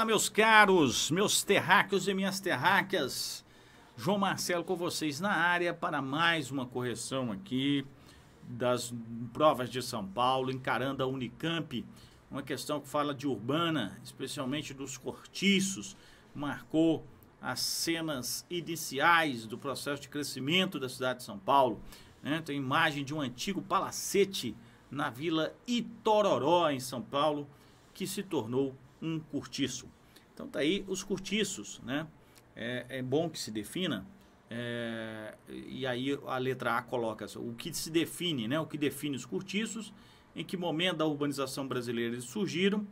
Olá, meus caros, meus terráqueos e minhas terráqueas. João Marcelo com vocês na área para mais uma correção aqui das provas de São Paulo, encarando a Unicamp. Uma questão que fala de urbana, especialmente dos cortiços, marcou as cenas iniciais do processo de crescimento da cidade de São Paulo. Né? Tem imagem de um antigo palacete na vila Itororó, em São Paulo, que se tornou um cortiço. Então tá aí os curtiços, né? É, é bom que se defina. É, e aí a letra A coloca o que se define, né? O que define os curtiços, em que momento da urbanização brasileira eles surgiram.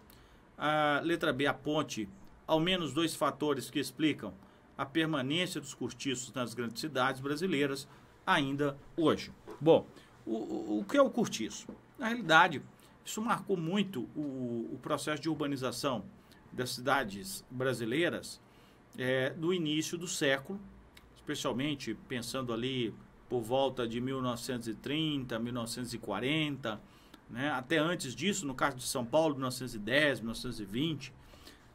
A letra B aponte ao menos dois fatores que explicam a permanência dos curtiços nas grandes cidades brasileiras ainda hoje. Bom, o, o que é o curtiço? Na realidade, isso marcou muito o, o processo de urbanização das cidades brasileiras é, do início do século, especialmente pensando ali por volta de 1930, 1940, né? até antes disso, no caso de São Paulo, 1910, 1920,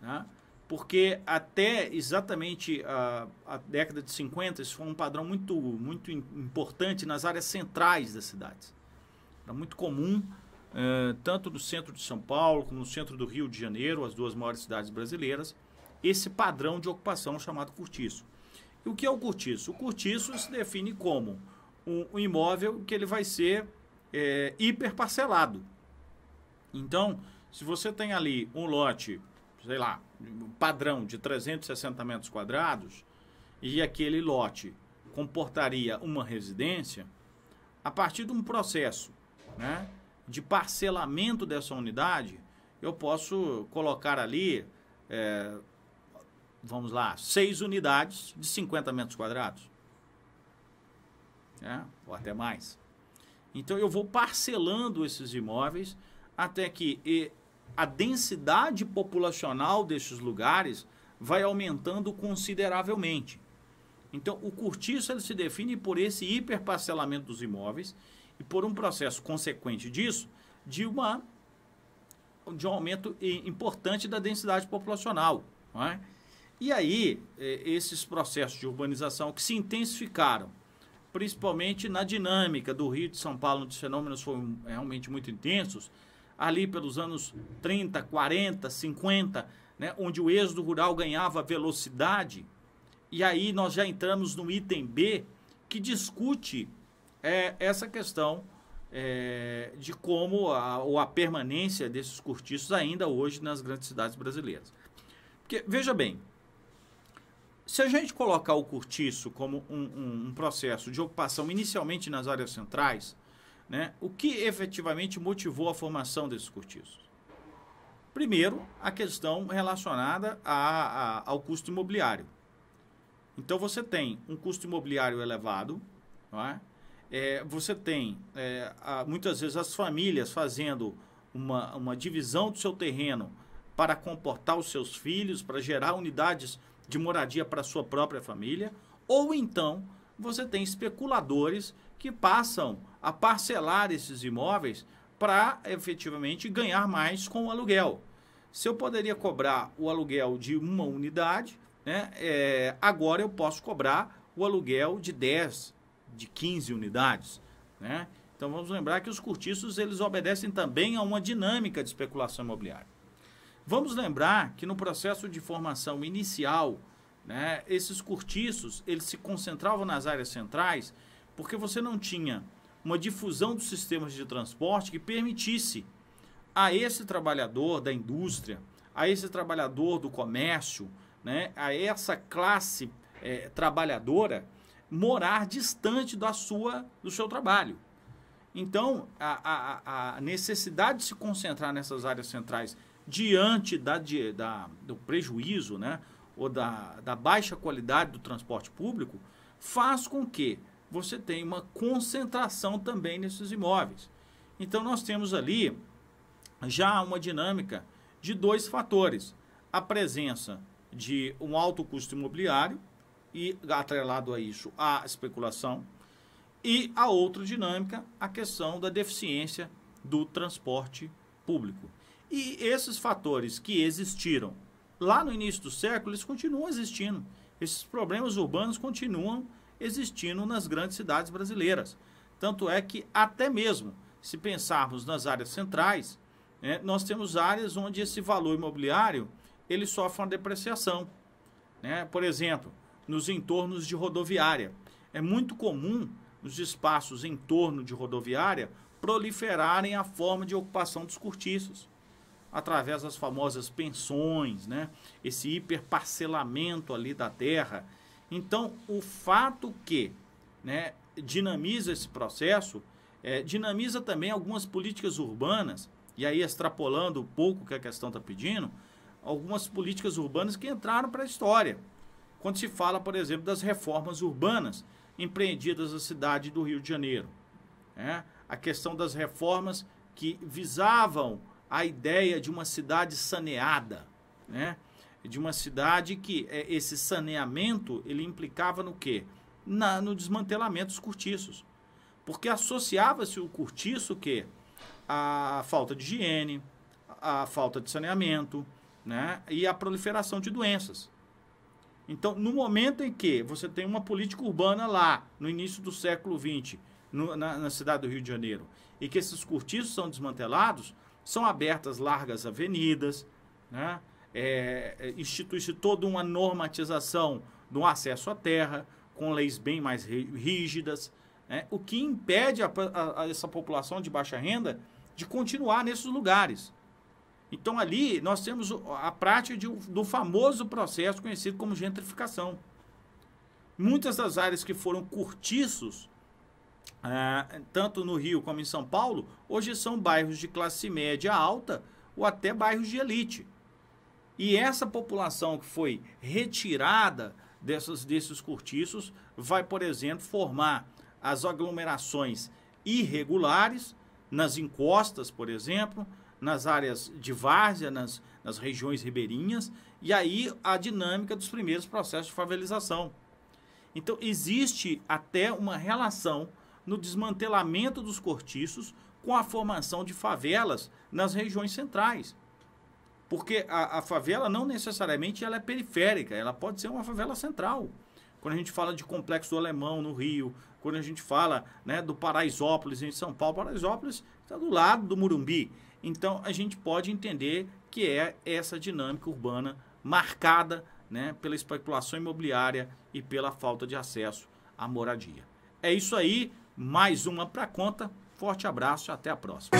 né? porque até exatamente a, a, década de 50, isso foi um padrão muito, muito importante nas áreas centrais das cidades. Era muito comum eh, tanto no centro de São Paulo como no centro do Rio de Janeiro, as duas maiores cidades brasileiras, esse padrão de ocupação chamado cortiço. E o que é o cortiço? O cortiço se define como um, um imóvel que ele vai ser é, hiperparcelado. Então, se você tem ali um lote, sei lá, padrão de 360 metros quadrados, e aquele lote comportaria uma residência, a partir de um processo né, de parcelamento dessa unidade, eu posso colocar ali, é, vamos lá, seis unidades de 50 metros quadrados. É, ou até mais. Então eu vou parcelando esses imóveis até que a densidade populacional destes lugares vai aumentando consideravelmente. Então o curtiço ele se define por esse hiperparcelamento dos imóveis e por um processo consequente disso, de, uma, de um aumento importante da densidade populacional. É? E aí, é, esses processos de urbanização que se intensificaram, principalmente na dinâmica do Rio de São Paulo, onde os fenômenos foram realmente muito intensos, ali pelos anos 30, 40, 50, né, onde o êxodo rural ganhava velocidade, e aí nós já entramos no item B, que discute é essa questão é, de como a, ou a permanência desses cortiços ainda hoje nas grandes cidades brasileiras. Porque, veja bem, se a gente colocar o cortiço como um, um, um processo de ocupação inicialmente nas áreas centrais, né, o que efetivamente motivou a formação desses cortiços? Primeiro, a questão relacionada a, a, ao custo imobiliário. Então você tem um custo imobiliário elevado, não é? É, você tem é, a, muitas vezes as famílias fazendo uma, uma divisão do seu terreno para comportar os seus filhos, para gerar unidades de moradia para a sua própria família, ou então você tem especuladores que passam a parcelar esses imóveis para efetivamente ganhar mais com o aluguel. Se eu poderia cobrar o aluguel de uma unidade, né, é, agora eu posso cobrar o aluguel de 10, de 15 unidades, né? Então vamos lembrar que os cortiços eles obedecem também a uma dinâmica de especulação imobiliária. Vamos lembrar que no processo de formação inicial, né, esses cortiços eles se concentravam nas áreas centrais porque você não tinha uma difusão dos sistemas de transporte que permitisse a esse trabalhador da indústria, a esse trabalhador do comércio, né, a essa classe é, trabalhadora morar distante da sua, do seu trabalho. Então, a, a, a necessidade de se concentrar nessas áreas centrais diante da, de, da, do prejuízo né, ou da, da baixa qualidade do transporte público faz com que você tenha uma concentração também nesses imóveis. Então, nós temos ali já uma dinâmica de dois fatores: a presença de um alto custo imobiliário e atrelado a isso a especulação, e a outra dinâmica, a questão da deficiência do transporte público. E esses fatores que existiram lá no início do século, eles continuam existindo. Esses problemas urbanos continuam existindo nas grandes cidades brasileiras. Tanto é que, até mesmo se pensarmos nas áreas centrais, né, nós temos áreas onde esse valor imobiliário ele sofre uma depreciação. Né? Por exemplo, nos entornos de rodoviária. É muito comum nos espaços em torno de rodoviária proliferarem a forma de ocupação dos cortiços, através das famosas pensões, né? esse hiperparcelamento ali da terra. Então, o fato que né, dinamiza esse processo, é, dinamiza também algumas políticas urbanas, e aí extrapolando um pouco o que a questão está pedindo, algumas políticas urbanas que entraram para a história quando se fala, por exemplo, das reformas urbanas empreendidas na cidade do Rio de Janeiro. Né? A questão das reformas que visavam a ideia de uma cidade saneada, né? de uma cidade que é, esse saneamento ele implicava no quê? Na, no desmantelamento dos cortiços. Porque associava-se o cortiço que a falta de higiene, a falta de saneamento, né? e a proliferação de doenças. Então, no momento em que você tem uma política urbana lá, no início do século XX, no, na, na, cidade do Rio de Janeiro, e que esses cortiços são desmantelados, são abertas largas avenidas, né? é, é institui-se toda uma normatização do acesso à terra, com leis bem mais rígidas, né? o que impede a, a, a essa população de baixa renda de continuar nesses lugares. Então ali nós temos a prática de, do famoso processo conhecido como gentrificação. Muitas das áreas que foram curtiços, ah, é, tanto no Rio como em São Paulo, hoje são bairros de classe média alta ou até bairros de elite. E essa população que foi retirada dessas, desses curtiços vai, por exemplo, formar as aglomerações irregulares nas encostas, por exemplo, nas áreas de várzea, nas, nas regiões ribeirinhas, e aí a dinâmica dos primeiros processos de favelização. Então, existe até uma relação no desmantelamento dos cortiços com a formação de favelas nas regiões centrais. Porque a, a, favela não necessariamente ela é periférica, ela pode ser uma favela central. Quando a gente fala de Complexo do Alemão no Rio, quando a gente fala né, do Paraisópolis em São Paulo, Paraisópolis está do lado do Murumbi. Então a gente pode entender que é essa dinâmica urbana marcada né, pela especulação imobiliária e pela falta de acesso à moradia. É isso aí, mais uma para conta. Forte abraço e até a próxima.